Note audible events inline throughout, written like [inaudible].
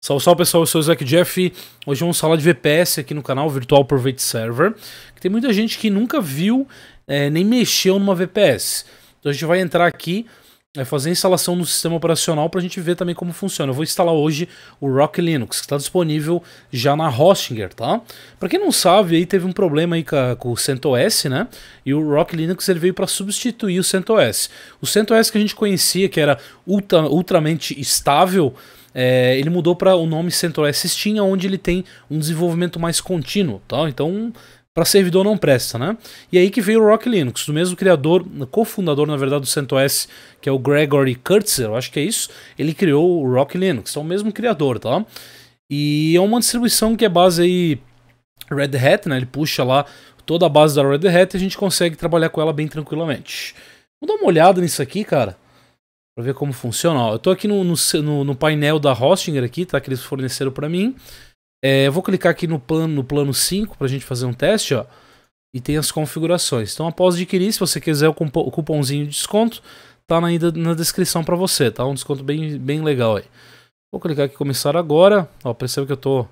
Salve, salve pessoal, eu sou o Zac Jeff. Hoje vamos falar de VPS aqui no canal Virtual Private Server. Que tem muita gente que nunca viu é, nem mexeu numa VPS. Então a gente vai entrar aqui, é, fazer a instalação no sistema operacional para a gente ver também como funciona. Eu vou instalar hoje o Rock Linux, que está disponível já na Hostinger, tá? Para quem não sabe, aí teve um problema aí com, com o CentOS, né? E o Rock Linux ele veio para substituir o CentOS. O CentOS que a gente conhecia, que era ultra, ultramente estável é, ele mudou para o nome CentOS Steam, onde ele tem um desenvolvimento mais contínuo. Tá? Então, para servidor não presta, né? E aí que veio o Rock Linux, do mesmo criador, cofundador, na verdade, do CentOS, que é o Gregory Kurtzer, eu acho que é isso, ele criou o Rock Linux, então o mesmo criador, tá? E é uma distribuição que é base aí Red Hat, né? Ele puxa lá toda a base da Red Hat e a gente consegue trabalhar com ela bem tranquilamente. Vamos dar uma olhada nisso aqui, cara. Pra ver como funciona. Ó, eu tô aqui no, no, no painel da Hostinger aqui, tá? Que eles forneceram para mim. É, eu vou clicar aqui no plano, no plano 5 pra gente fazer um teste, ó. E tem as configurações. Então, após adquirir, se você quiser o, cupomzinho de desconto, tá na, na descrição para você, tá? Um desconto bem, bem legal aí. Vou clicar aqui começar agora. Ó, perceba que eu tô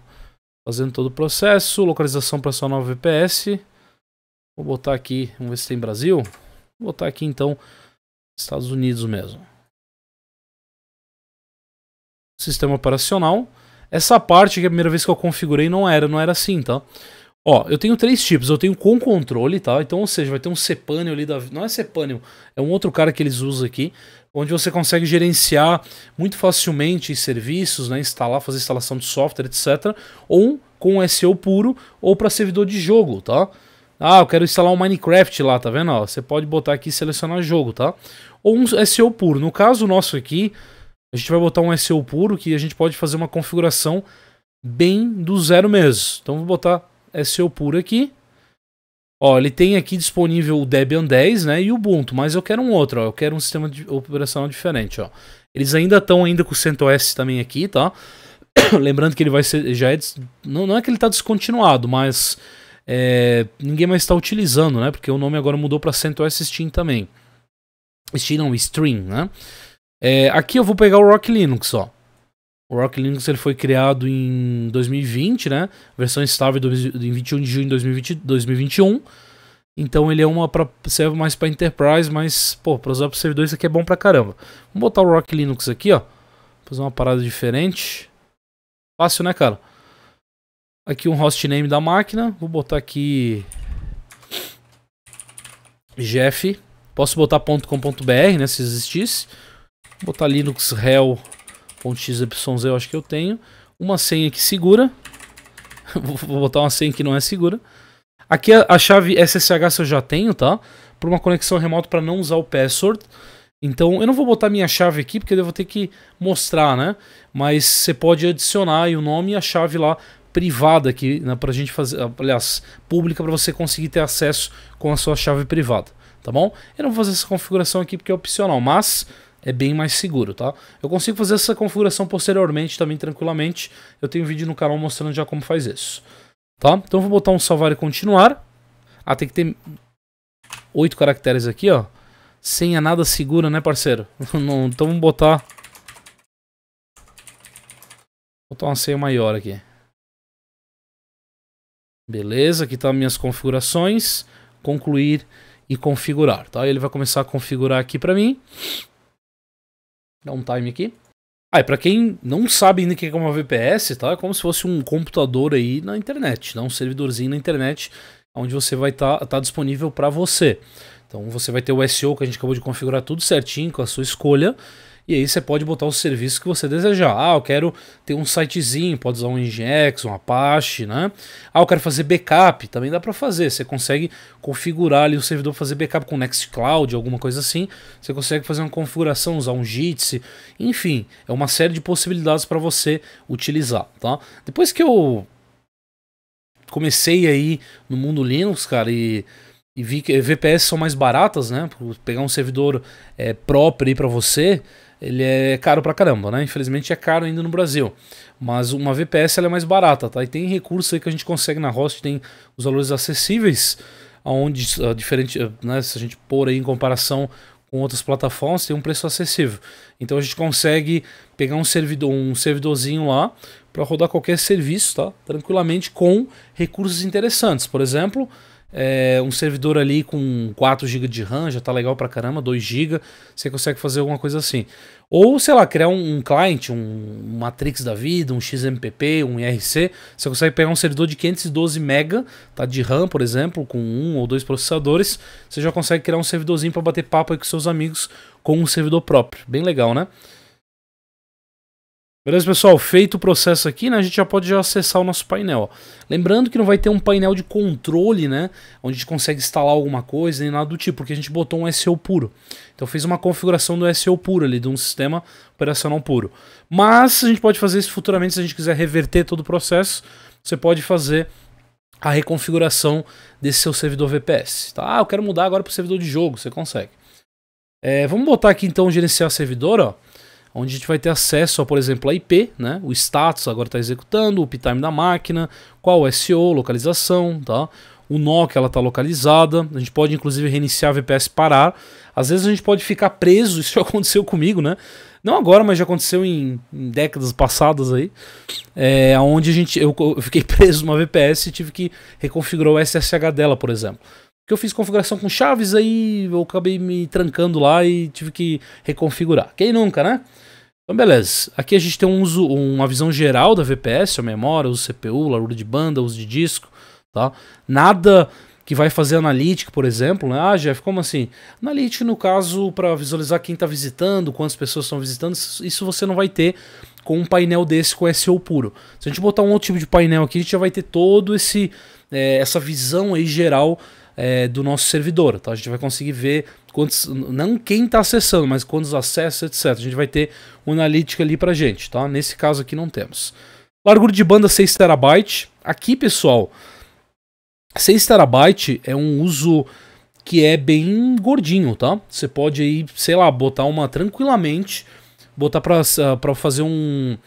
fazendo todo o processo. Localização para sua nova VPS. Vou botar aqui, vamos ver se tem Brasil. Vou botar aqui então Estados Unidos mesmo sistema operacional. Essa parte que a primeira vez que eu configurei não era, não era assim, tá? Ó, eu tenho três tipos. Eu tenho com controle, tá? Então, ou seja, vai ter um cPanel ali da... Não é cPanel, é um outro cara que eles usam aqui, onde você consegue gerenciar muito facilmente serviços, né? Instalar, fazer instalação de software, etc. Ou com SEO puro, ou para servidor de jogo, tá? Ah, eu quero instalar um Minecraft lá, tá vendo? Ó, você pode botar aqui e selecionar jogo, tá? Ou um SEO puro. No caso nosso aqui, a gente vai botar um SEO puro que a gente pode fazer uma configuração bem do zero mesmo. Então vou botar SEO puro aqui. Ó, ele tem aqui disponível o Debian 10, né, e o Ubuntu, mas eu quero um outro, ó, eu quero um sistema de operacional diferente, ó. Eles ainda estão ainda com o CentOS também aqui, tá? [coughs] Lembrando que ele vai ser já é não, não é que ele está descontinuado, mas é, ninguém mais está utilizando, né? Porque o nome agora mudou para CentOS Steam também. Steam não, Stream, né? É, aqui eu vou pegar o Rock Linux, ó. O Rock Linux ele foi criado em 2020, né? Versão estável em 21 de junho de 2020, 2021. Então ele é uma pra, serve mais para enterprise, mas pô, para usar para servidor isso aqui é bom pra caramba. Vamos botar o Rock Linux aqui, ó. Fazer uma parada diferente. Fácil, né, cara? Aqui um hostname da máquina. Vou botar aqui Jeff. Posso botar .com.br, né, se existisse. Vou botar Linux Hell.xyz, eu acho que eu tenho. Uma senha que segura. [laughs] Vou botar uma senha que não é segura. Aqui a, chave SSH eu já tenho, tá? Para uma conexão remota para não usar o password. Então eu não vou botar minha chave aqui porque eu vou ter que mostrar, né? Mas você pode adicionar o nome e a chave lá privada aqui, né, pra gente fazer, aliás, pública para você conseguir ter acesso com a sua chave privada, tá bom? Eu não vou fazer essa configuração aqui porque é opcional, mas é bem mais seguro, tá? Eu consigo fazer essa configuração posteriormente também tranquilamente. Eu tenho um vídeo no canal mostrando já como faz isso. Tá? Então vou botar um salvar e continuar. Ah, tem que ter oito caracteres aqui, ó. Senha nada segura, né, parceiro? [laughs] então vamos botar... Vou botar uma senha maior aqui. Beleza, aqui estão tá minhas configurações. Concluir e configurar, tá? Ele vai começar a configurar aqui para mim. Dá um time aqui. Ah, e pra quem não sabe ainda o que é uma VPS, tá? É como se fosse um computador aí na internet, né? um servidorzinho na internet, onde você vai estar tá, tá disponível para você. Então você vai ter o SEO que a gente acabou de configurar tudo certinho com a sua escolha. E aí você pode botar o serviço que você desejar. Ah, eu quero ter um sitezinho, pode usar um Nginx, um Apache, né? Ah, eu quero fazer backup, também dá para fazer. Você consegue configurar ali o servidor para fazer backup com Nextcloud, alguma coisa assim. Você consegue fazer uma configuração, usar um Jitsi, enfim, é uma série de possibilidades para você utilizar, tá? Depois que eu comecei aí no mundo Linux, cara, e e vi que eh, VPS são mais baratas, né? Pegar um servidor é, próprio aí para você, ele é caro pra caramba, né? Infelizmente é caro ainda no Brasil. Mas uma VPS é mais barata, tá? E tem recurso aí que a gente consegue na host, tem os valores acessíveis, aonde ah, diferente, ah, né, se a gente pôr aí em comparação com outras plataformas, tem um preço acessível. Então a gente consegue pegar um servidor, um servidorzinho lá para rodar qualquer serviço, tá? Tranquilamente com recursos interessantes. Por exemplo, é, um servidor ali com 4 GB de RAM já tá legal pra caramba, 2 GB, você consegue fazer alguma coisa assim. Ou, sei lá, criar um, um client, um Matrix da vida, um XMPP, um IRC, você consegue pegar um servidor de 512 MB tá, de RAM, por exemplo, com um ou dois processadores, você já consegue criar um servidorzinho para bater papo aí com seus amigos com um servidor próprio. Bem legal, né? Beleza, pessoal? Feito o processo aqui, né, a gente já pode já acessar o nosso painel. Ó. Lembrando que não vai ter um painel de controle, né? Onde a gente consegue instalar alguma coisa, nem nada do tipo, porque a gente botou um SEO puro. Então fez uma configuração do SEO puro ali, de um sistema operacional puro. Mas a gente pode fazer isso futuramente, se a gente quiser reverter todo o processo, você pode fazer a reconfiguração desse seu servidor VPS. Tá? Ah, eu quero mudar agora para o servidor de jogo, você consegue. É, vamos botar aqui então gerenciar servidor, ó onde a gente vai ter acesso, a, por exemplo, a IP, né? o status agora está executando, o uptime da máquina, qual o SEO, localização, tá? o nó que ela está localizada. A gente pode inclusive reiniciar a VPS parar. Às vezes a gente pode ficar preso, [laughs] isso já aconteceu comigo, né? Não agora, mas já aconteceu em, em décadas passadas aí. É, onde a gente, eu, eu fiquei [laughs] preso numa VPS e tive que reconfigurar o SSH dela, por exemplo que eu fiz configuração com chaves, aí eu acabei me trancando lá e tive que reconfigurar. Quem nunca, né? Então, beleza. Aqui a gente tem um uso, uma visão geral da VPS, a memória, o CPU, largura de banda, uso de disco, tá? Nada que vai fazer analítico, por exemplo, né? Ah, Jeff, como assim? Analítico, no caso, para visualizar quem está visitando, quantas pessoas estão visitando, isso você não vai ter com um painel desse com SEO puro. Se a gente botar um outro tipo de painel aqui, a gente já vai ter todo esse é, essa visão aí geral é, do nosso servidor. Tá? A gente vai conseguir ver quantos, não quem está acessando, mas quantos acessos, etc. A gente vai ter uma analítica ali para gente. Tá? Nesse caso aqui não temos. Largura de banda 6 terabyte. Aqui, pessoal, 6 terabyte é um uso que é bem gordinho, tá? Você pode aí, sei lá, botar uma tranquilamente, botar para ah, para fazer um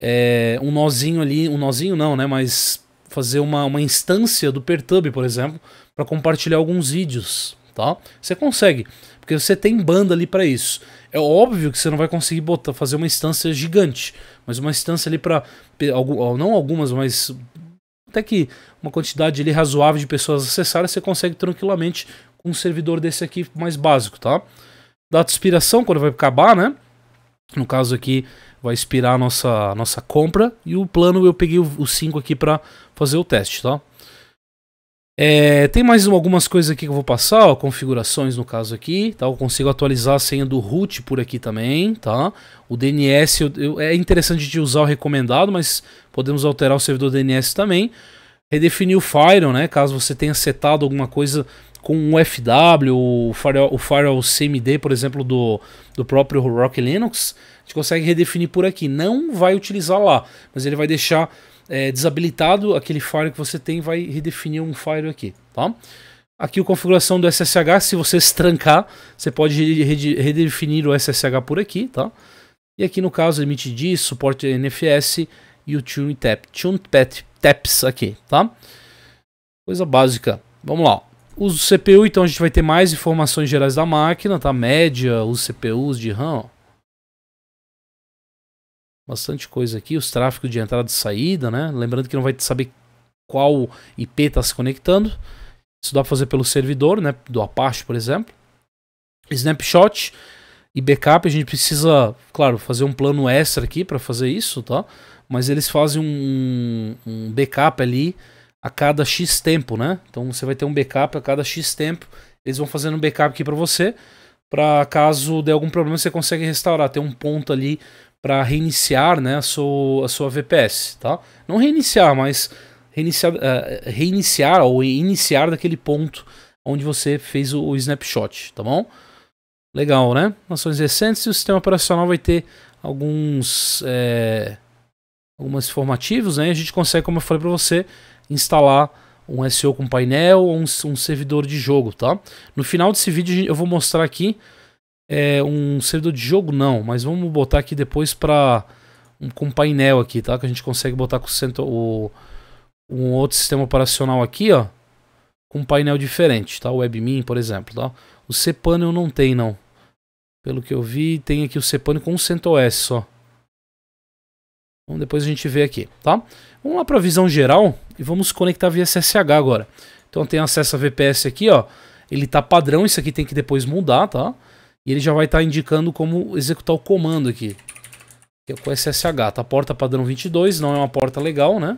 é, um nozinho ali, um nozinho não, né? Mas fazer uma, uma instância do Pertub, por exemplo, para compartilhar alguns vídeos, tá? Você consegue, porque você tem banda ali para isso. É óbvio que você não vai conseguir botar, fazer uma instância gigante, mas uma instância ali para não algumas, mas até que uma quantidade ali razoável de pessoas acessarem, você consegue tranquilamente com um servidor desse aqui mais básico, tá? Data de expiração quando vai acabar, né? No caso aqui vai expirar a nossa, a nossa compra e o plano eu peguei o 5 aqui para fazer o teste, tá? É, tem mais algumas coisas aqui que eu vou passar, ó, configurações no caso aqui, tá? Eu consigo atualizar a senha do root por aqui também, tá? O DNS eu, eu, é interessante de usar o recomendado, mas podemos alterar o servidor DNS também. Redefinir o firewall, né? Caso você tenha setado alguma coisa com o FW, o firewall, o firewall CMD, por exemplo, do, do próprio Rock Linux, a gente consegue redefinir por aqui. Não vai utilizar lá, mas ele vai deixar é, desabilitado, aquele fire que você tem vai redefinir um fire aqui, tá? Aqui a configuração do SSH, se você trancar, você pode redefinir o SSH por aqui, tá? E aqui no caso, limite de suporte NFS e o tune tap, tune pet, taps aqui, tá? Coisa básica. Vamos lá. Uso CPU, então a gente vai ter mais informações gerais da máquina, tá? Média, os CPUs de RAM, ó. Bastante coisa aqui, os tráficos de entrada e saída, né? Lembrando que não vai saber qual IP está se conectando. Isso dá para fazer pelo servidor, né? Do Apache, por exemplo. Snapshot e backup, a gente precisa, claro, fazer um plano extra aqui para fazer isso, tá? Mas eles fazem um, um backup ali a cada X tempo, né? Então você vai ter um backup a cada X tempo. Eles vão fazendo um backup aqui para você, para caso dê algum problema você consegue restaurar. Tem um ponto ali para reiniciar né, a, sua, a sua VPS, tá? Não reiniciar, mas reiniciar, uh, reiniciar ou iniciar daquele ponto onde você fez o, o snapshot, tá bom? Legal, né? Ações recentes e o sistema operacional vai ter alguns é, algumas formativos, né? A gente consegue, como eu falei para você, instalar um SEO com painel ou um, um servidor de jogo, tá? No final desse vídeo eu vou mostrar aqui é, um servidor de jogo, não, mas vamos botar aqui depois para um, com painel aqui, tá? Que a gente consegue botar com o, centro, o um outro sistema operacional aqui, ó, com um painel diferente, tá? O WebMin, por exemplo, tá? O eu não tem, não. Pelo que eu vi, tem aqui o cpan com o CentOS só. Então depois a gente vê aqui, tá? Vamos lá para a visão geral e vamos conectar via SSH agora. Então tem acesso a VPS aqui, ó. Ele tá padrão, isso aqui tem que depois mudar, tá? E ele já vai estar tá indicando como executar o comando aqui. Que é com SSH, tá? Porta padrão 22, não é uma porta legal, né?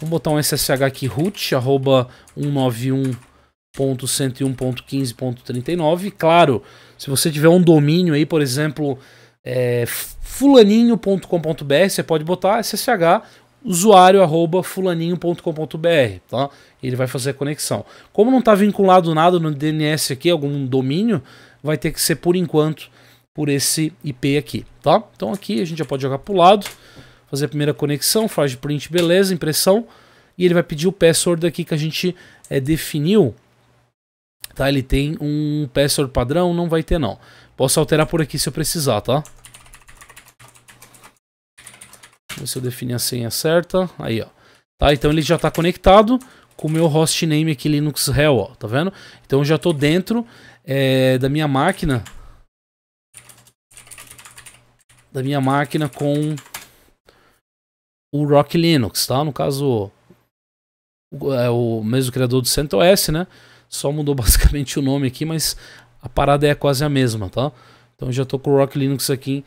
Vamos botar um SSH aqui, root, arroba 191.101.15.39. Claro, se você tiver um domínio aí, por exemplo, é, fulaninho.com.br, você pode botar SSH usuário arroba fulaninho.com.br, tá? Ele vai fazer a conexão. Como não está vinculado nada no DNS aqui, algum domínio, vai ter que ser por enquanto por esse IP aqui, tá? Então aqui a gente já pode jogar para o lado, fazer a primeira conexão, faz print, beleza, impressão, e ele vai pedir o password aqui que a gente é, definiu, tá? Ele tem um password padrão, não vai ter não. Posso alterar por aqui se eu precisar, tá? se eu definir a senha certa. Aí, ó. Tá? Então ele já está conectado com o meu hostname aqui Linux Hell, ó, tá vendo? Então eu já estou dentro é, da minha máquina da minha máquina com o Rock Linux, tá? No caso, é o mesmo criador do CentOS, né? Só mudou [laughs] basicamente o nome aqui, mas a parada é quase a mesma, tá? Então já tô com o Rock Linux aqui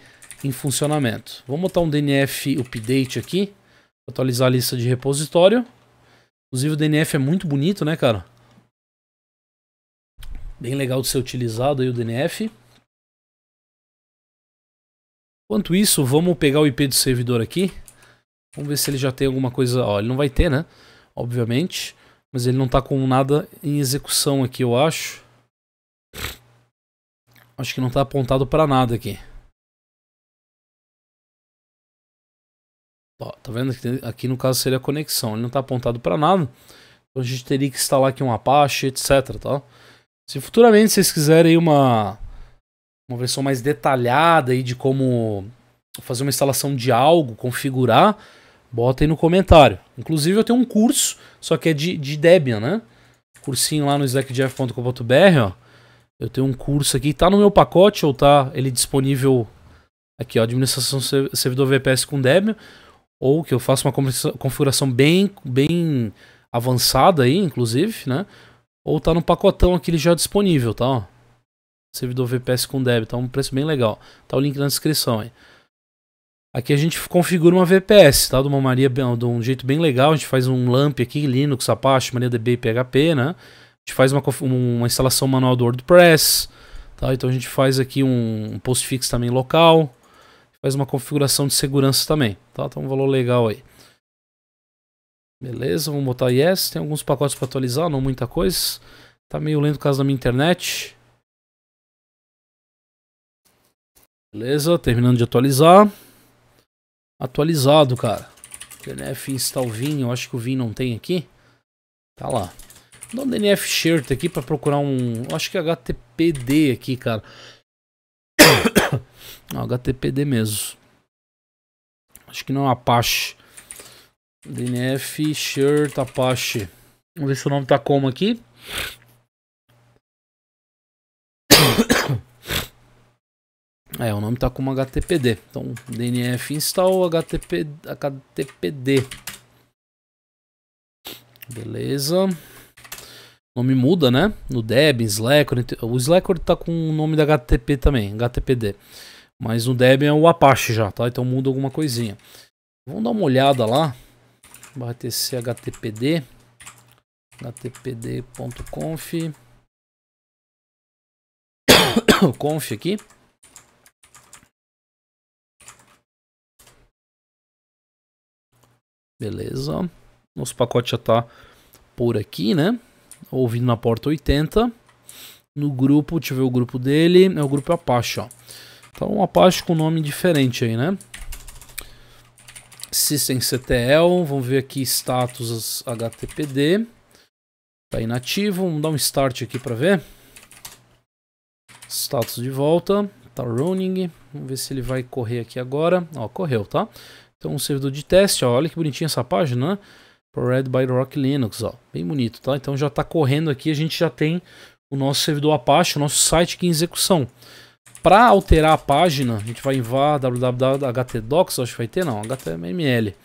em funcionamento. Vamos botar um DNF update aqui, atualizar a lista de repositório. Inclusive o DNF é muito bonito, né, cara? Bem legal de ser utilizado aí o DNF. Enquanto isso, vamos pegar o IP do servidor aqui. Vamos ver se ele já tem alguma coisa... Ó, ele não vai ter, né? Obviamente. Mas ele não está com nada em execução aqui, eu acho. Acho que não está apontado para nada aqui. Ó, tá vendo? Aqui no caso seria a conexão. Ele não está apontado para nada. Então a gente teria que instalar aqui um Apache, etc. Tá? Se futuramente vocês quiserem uma, uma versão mais detalhada aí de como fazer uma instalação de algo, configurar, bota aí no comentário. Inclusive eu tenho um curso, só que é de, de Debian, né? Cursinho lá no slackjeff.com.br, ó. Eu tenho um curso aqui, tá no meu pacote ou tá ele disponível aqui, ó, administração servidor VPS com Debian ou que eu faça uma configuração bem, bem avançada aí, inclusive, né? Ou tá no pacotão aqui já é disponível, tá? Servidor VPS com Dev, tá um preço bem legal. Tá o link na descrição aí. Aqui a gente configura uma VPS, tá? De uma Maria, de um jeito bem legal. A gente faz um LAMP aqui, Linux, Apache, MariaDB e PHP, né? A gente faz uma, uma instalação manual do WordPress, tá? Então a gente faz aqui um postfix também local, faz uma configuração de segurança também, tá? Então um valor legal aí. Beleza, vamos botar yes. Tem alguns pacotes para atualizar, não muita coisa. Tá meio lento por caso da minha internet. Beleza, terminando de atualizar. Atualizado, cara. DNF install Vim, eu acho que o Vim não tem aqui. Tá lá. Vou dar um DNF shirt aqui para procurar um... acho que é HTTPD aqui, cara. [coughs] [coughs] Não, HTPD mesmo. Acho que não é Apache. DNF Shirt Apache. Vamos ver se o nome tá como aqui. [coughs] É, o nome tá como HTPD. Então, DNF install HTTP, HTPD. Beleza. O nome muda, né? No Debian, Slack. O Slack tá com o nome da HTTP também, HTPD. Mas no Debian é o Apache já, tá? Então muda alguma coisinha. Vamos dar uma olhada lá. Barra TC HTPD. httpd.conf, [coughs] Conf aqui. Beleza. Nosso pacote já está por aqui, né? Ouvindo na porta 80. No grupo, deixa eu ver o grupo dele. É o grupo Apache, ó. Então uma parte com nome diferente aí, né? SystemCTL, vamos ver aqui status httpd, Tá inativo, vamos dar um start aqui para ver. Status de volta, tá running. Vamos ver se ele vai correr aqui agora. Ó, correu, tá? Então um servidor de teste, ó, olha que bonitinha essa página, né? Powered by Rock Linux, ó. Bem bonito, tá? Então já tá correndo aqui, a gente já tem o nosso servidor Apache, o nosso site aqui em execução. Para alterar a página, a gente vai em www.htdocs, acho que vai ter, não, html.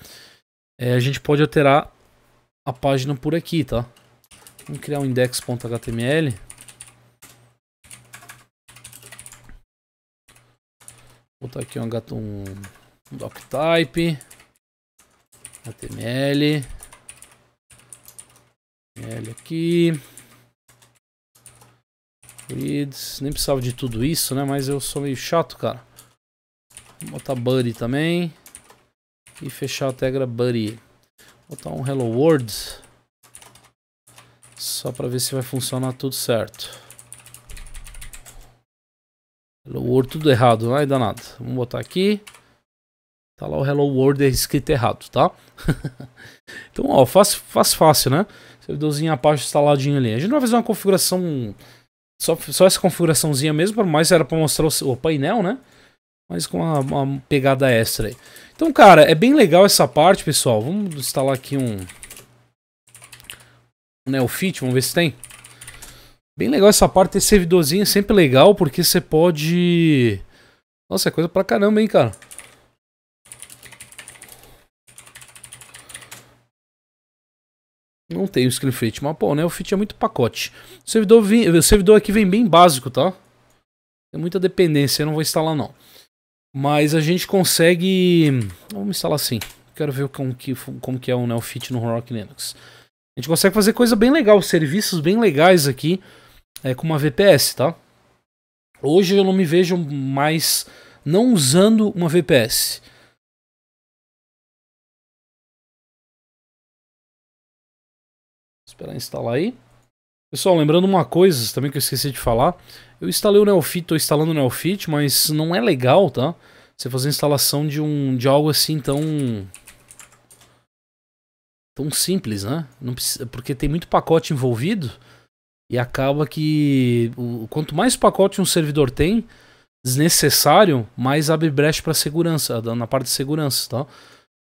É, a gente pode alterar a página por aqui, tá? Vamos criar um index.html. botar aqui um, um, um doctype. HTML. HTML aqui. Nem precisava de tudo isso, né? Mas eu sou meio chato, cara. Vou botar Buddy também. E fechar a tegra Buddy. Vou botar um Hello World. Só para ver se vai funcionar tudo certo. Hello World tudo errado, não é danado. Vamos botar aqui. Tá lá o Hello World é escrito errado, tá? [laughs] então, ó, faz, faz fácil, né? Servidorzinho Apache instaladinho ali. A gente vai fazer uma configuração só, só essa configuraçãozinha mesmo, por mais era para mostrar o, o, painel, né? Mas com uma, uma, pegada extra aí. Então, cara, é bem legal essa parte, pessoal. Vamos instalar aqui um... Um Neofit, vamos ver se tem. Bem legal essa parte, esse servidorzinho é sempre legal, porque você pode... Nossa, é coisa pra caramba, hein, cara. Não tem o screen fit, mas pô, né, o fit é muito pacote. O servidor, vem, o servidor aqui vem bem básico, tá? Tem muita dependência, eu não vou instalar não. Mas a gente consegue... Vamos instalar assim. Quero ver como que, como que é o Neofit né, no Rock Linux. A gente consegue fazer coisa bem legal, serviços bem legais aqui é, com uma VPS, tá? Hoje eu não me vejo mais não usando uma VPS. Esperar instalar aí. Pessoal, lembrando uma coisa também que eu esqueci de falar. Eu instalei o Neofit, estou instalando o Neofit, mas não é legal, tá? Você fazer a instalação de, um, de algo assim tão... Tão simples, né? Não precisa, porque tem muito pacote envolvido e acaba que o, quanto mais pacote um servidor tem, desnecessário, mais abre brecha para segurança, na parte de segurança, tá?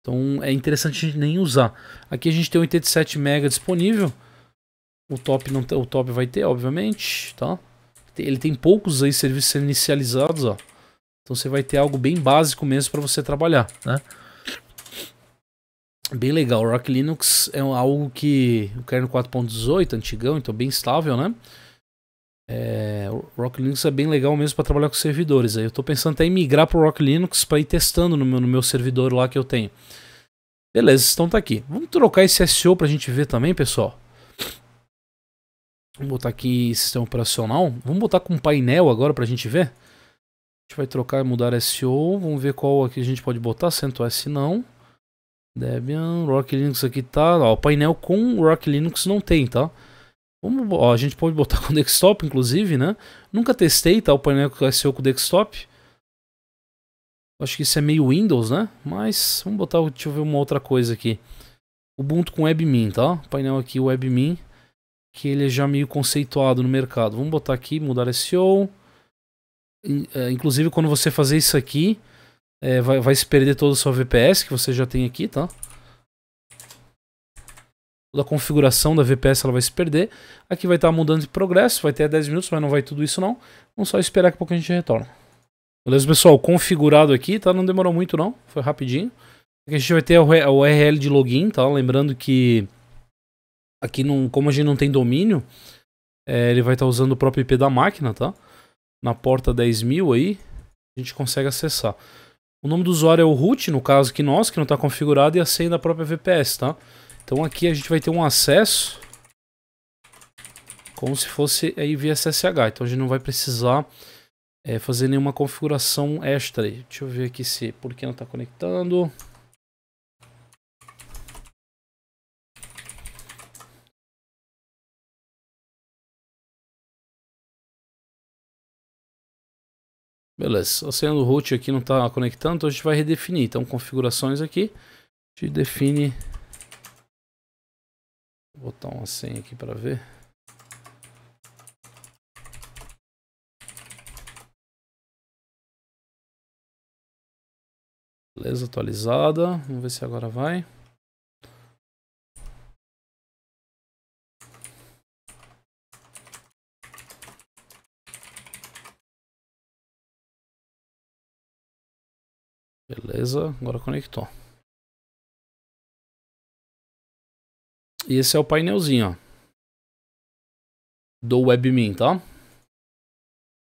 Então é interessante a gente nem usar. Aqui a gente tem 87 MB disponível. O top, não, tá, o top vai ter, obviamente, tá? Ele tem poucos aí serviços sendo inicializados, ó. Então você vai ter algo bem básico mesmo para você trabalhar, né? Bem legal, o Rock Linux é algo que o kernel 4.18, antigão, então bem estável, né? É, o Rock Linux é bem legal mesmo para trabalhar com servidores. Aí eu estou pensando até em migrar para o Rock Linux para ir testando no meu, no meu servidor lá que eu tenho. Beleza, então tá aqui. Vamos trocar esse SEO para a gente ver também, pessoal. Vamos botar aqui sistema operacional. Vamos botar com painel agora para a gente ver. A gente vai trocar e mudar SEO. Vamos ver qual aqui a gente pode botar. CentOS não. Debian, Rock Linux aqui tá. Ó, o painel com Rock Linux não tem, tá? Vamos, ó, a gente pode botar [laughs] com desktop, inclusive, né? Nunca testei, tá? O painel com SEO com desktop. Acho que isso é meio Windows, né? Mas vamos botar, deixa eu ver uma outra coisa aqui. Ubuntu com WebMin, tá? Painel aqui, WebMin que ele é já meio conceituado no mercado. Vamos botar aqui, mudar SEO. É, inclusive, quando você fazer isso aqui, é, vai, vai se perder todo o seu VPS que você já tem aqui, tá? Toda a configuração da VPS ela vai se perder. Aqui vai estar mudando de progresso, vai ter 10 minutos, mas não vai tudo isso não. Vamos só esperar que pouco a gente retorna. Beleza, pessoal? Configurado aqui, tá? Não demorou muito não, foi rapidinho. Aqui a gente vai ter a URL de login, tá? Lembrando que aqui não, como a gente não tem domínio, é, ele vai estar tá usando o próprio IP da máquina, tá? Na porta 10.000 aí, a gente consegue acessar. O nome do usuário é o root, no caso que nós, que não está configurado, e a senha da própria VPS, tá? Então aqui a gente vai ter um acesso como se fosse aí é, via SSH. Então a gente não vai precisar é, fazer nenhuma configuração extra aí. Deixa eu ver aqui se por que não está conectando. Beleza, senha do root aqui não está conectando, então a gente vai redefinir. Então, configurações aqui, a gente define... Vou botar uma senha aqui para ver. Beleza, atualizada. Vamos ver se agora vai. Beleza, agora conectou. E esse é o painelzinho, ó. Do WebMin, tá?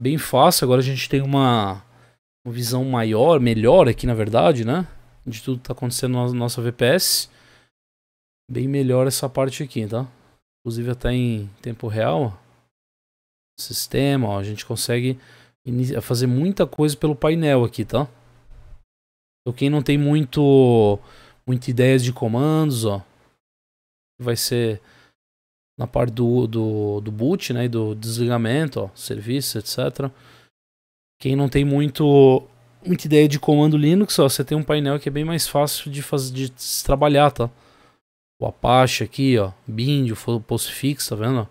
Bem fácil, agora a gente tem uma, uma visão maior, melhor aqui na verdade, né? De tudo que tá acontecendo na nossa VPS. Bem melhor essa parte aqui, tá? Inclusive até em tempo real, Sistema, ó, a gente consegue fazer muita coisa pelo painel aqui, tá? Então quem não tem muito muita ideias de comandos, ó, vai ser na parte do, do, do boot, né, do desligamento, ó, serviço, etc. Quem não tem muito muita ideia de comando Linux, ó, você tem um painel que é bem mais fácil de fazer de se trabalhar, tá? O Apache aqui, ó, Bind, o Postfix, tá vendo?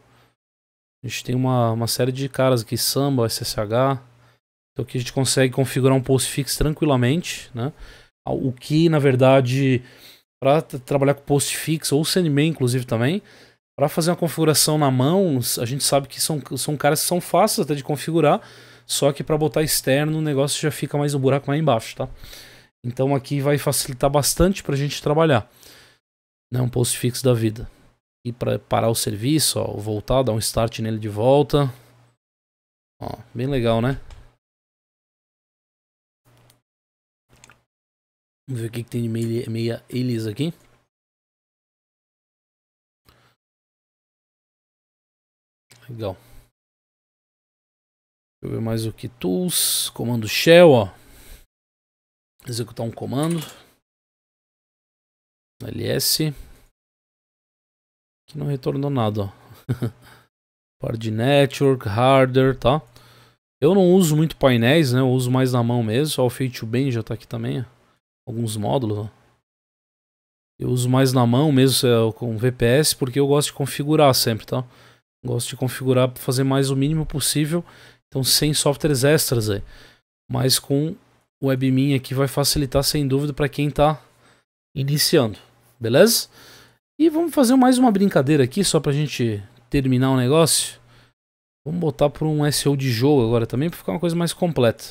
A gente tem uma, uma série de caras aqui, Samba, SSH, então aqui a gente consegue configurar um postfix tranquilamente, né? Ah, o que, na verdade, para trabalhar com postfix ou CNMEI, inclusive, também, para fazer uma configuração na mão, a gente sabe que são, são caras que são fáceis até de configurar, só que para botar externo o negócio já fica mais um buraco mais embaixo, tá? Então aqui vai facilitar bastante para a gente trabalhar. Né? Um postfix da vida. E para parar o serviço, ó, voltar, dar um start nele de volta. Ó, bem legal, né? Vamos ver o que, que tem de meia, meia eles aqui. Legal. Deixa eu ver mais o que. Tools, comando shell, ó. Executar um comando. LS. Que não retornou nada, ó. [laughs] Par de network, harder, tá? Eu não uso muito painéis, né? Eu uso mais na mão mesmo. Ó, o Fate Bem já tá aqui também, ó alguns módulos. Eu uso mais na mão mesmo é com VPS, porque eu gosto de configurar sempre, tá? Gosto de configurar para fazer mais o mínimo possível, então sem softwares extras aí. Mas com o WebMin aqui vai facilitar sem dúvida para quem está iniciando, beleza? E vamos fazer mais uma brincadeira aqui, só para a gente terminar o negócio. Vamos botar para um SEO de jogo agora também, para ficar uma coisa mais completa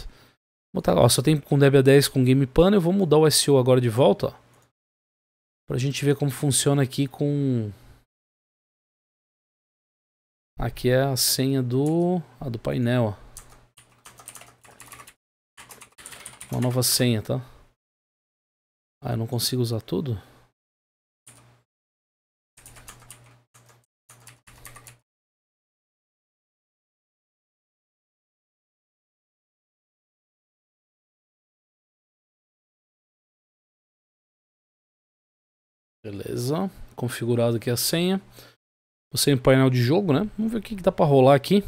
botar, ó, só tem com Debian 10 com Game Panel eu vou mudar o SEO agora de volta, ó, pra gente ver como funciona aqui com... Aqui é a senha do, a do painel, ó. Uma nova senha, tá? Ah, eu não consigo usar tudo? Beleza. Configurado aqui a senha. Você em painel de jogo, né? Vamos ver o que, que dá para rolar aqui.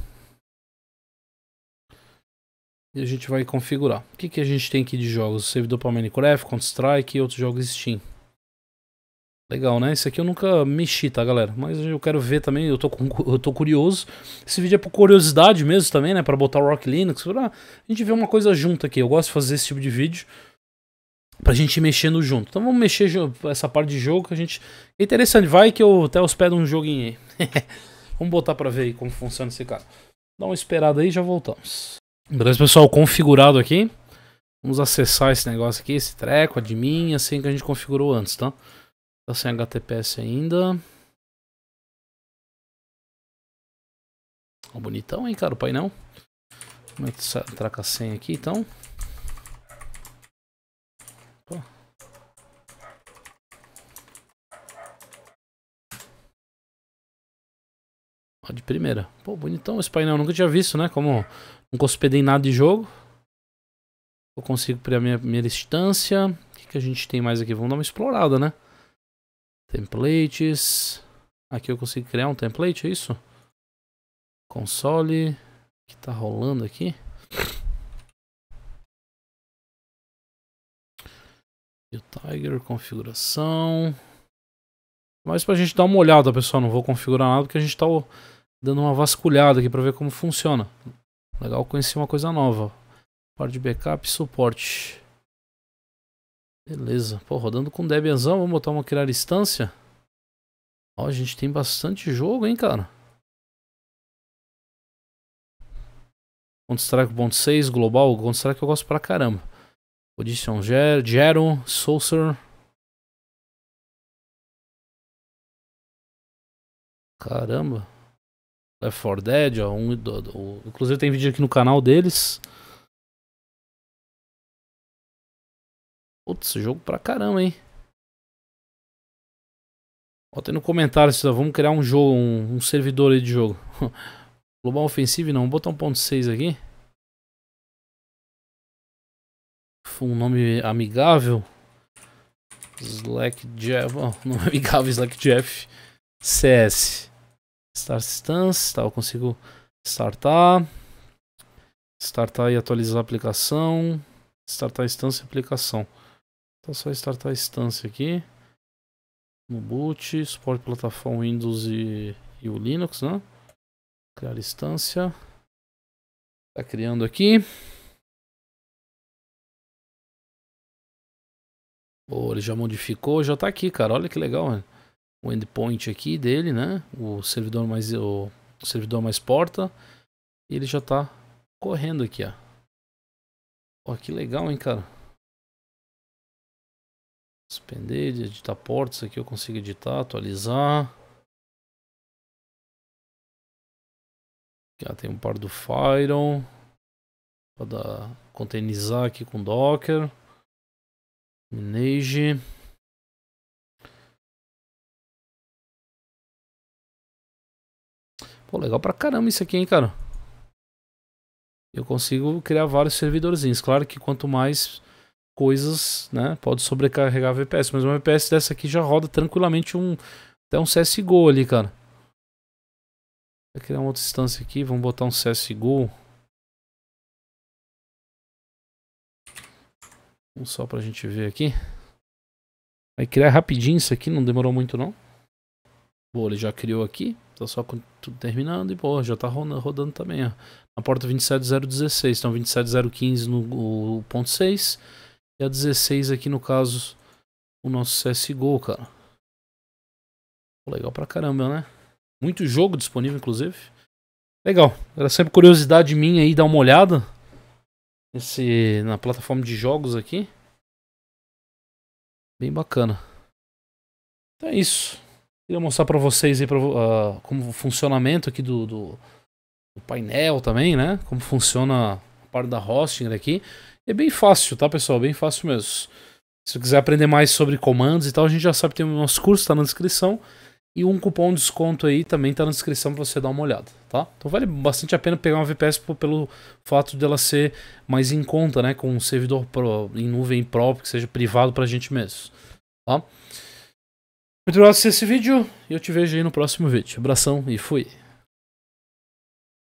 E a gente vai configurar. O que, que a gente tem aqui de jogos? Servidor para Minecraft, Counter-Strike e outros jogos Steam. Legal, né? Esse aqui eu nunca mexi, tá, galera? Mas eu quero ver também, eu tô, [laughs] eu tô curioso. Esse vídeo é por curiosidade mesmo também, né? Pra botar o Rock Linux, pra a gente ver uma coisa junto aqui. Eu gosto de fazer esse tipo de vídeo pra gente ir mexendo junto. Então vamos mexer essa parte de jogo que a gente. É interessante, vai que eu até hospedo um joguinho aí. [laughs] vamos botar pra ver aí como funciona esse cara. Dá uma esperada aí e já voltamos. Beleza, pessoal, configurado aqui. Vamos acessar esse negócio aqui, esse treco, admin, assim que a gente configurou antes, tá? Tá sem HTTPS ainda. Ó, bonitão, hein, cara, o painel. Vamos entrar com a senha aqui, então. Ó, de primeira. Pô, bonitão esse painel. nunca tinha visto, né? Como não hospedei nada de jogo. Eu consigo para a minha primeira instância. O que, que a gente tem mais aqui? Vamos dar uma explorada, né? Templates. Aqui eu consigo criar um template, é isso? Console. O que tá rolando aqui? E o Tiger, configuração. Mas pra gente dar uma olhada, pessoal, não vou configurar nada porque a gente tá dando uma vasculhada aqui para ver como funciona. Legal conhecer uma coisa nova. Parte de backup e suporte. Beleza. Pô, rodando com Debianzão, vamos botar uma criar instância. Ó, a gente tem bastante jogo, hein, cara. Counter-Strike 1.6, Global, Counter-Strike eu gosto pra caramba. Audition Ger Soulser Saucer. Caramba. Left 4 Dead, ó, um, um, inclusive tem vídeo aqui no canal deles. Putz, jogo pra caramba, hein? Bota aí no comentário assim, vamos criar um jogo, um, um servidor aí de jogo. [laughs] Global ofensivo não, Vou botar um ponto 6 aqui. Um nome amigável. Slack Jeff. Oh, [laughs] nome amigável Slack Jeff CS. Start Stance, tá, eu consigo startar, startar e atualizar a aplicação, startar instância e aplicação. Então só startar a instância aqui, no boot, suporte plataforma Windows e, e o Linux, né? Criar instância, tá criando aqui. Boa, ele já modificou, já tá aqui, cara, olha que legal, mano o endpoint aqui dele, né? O servidor mais o servidor mais porta e ele já está correndo aqui, ó. Ó, que legal, hein, cara? Suspender, editar portas aqui eu consigo editar, atualizar. Aqui tem um par do Firon. Para containerizar aqui com Docker. Minage. Pô, legal pra caramba isso aqui, hein, cara. Eu consigo criar vários servidorzinhos. Claro que quanto mais coisas, né, pode sobrecarregar o VPS. Mas uma VPS dessa aqui já roda tranquilamente um, até um CSGO ali, cara. Vou criar uma outra instância aqui. Vamos botar um CSGO. Um só pra gente ver aqui. Vai criar rapidinho isso aqui, não demorou muito não. Boa, ele já criou aqui. Tá só com tudo terminando e, pô, já tá rodando, rodando também, ó. Na porta 27016, então 27015 no ponto 6 e a 16 aqui, no caso, o nosso CSGO, cara. Pô, legal pra caramba, né? Muito jogo disponível, inclusive. Legal. Era sempre curiosidade minha aí dar uma olhada nesse, na plataforma de jogos aqui. Bem bacana. Então é isso. Queria mostrar para vocês aí pra, uh, como o funcionamento aqui do, do, do, painel também, né? Como funciona a parte da hosting daqui. É bem fácil, tá, pessoal? Bem fácil mesmo. Se você quiser aprender mais sobre comandos e tal, a gente já sabe que tem o nosso curso, tá na descrição. E um cupom de desconto aí também tá na descrição para você dar uma olhada, tá? Então vale bastante a pena pegar uma VPS pelo fato dela ser mais em conta, né? Com um servidor pro, em nuvem próprio, que seja privado pra gente mesmo, tá? Muito obrigado por assistir esse vídeo e eu te vejo aí no próximo vídeo. Abração e fui!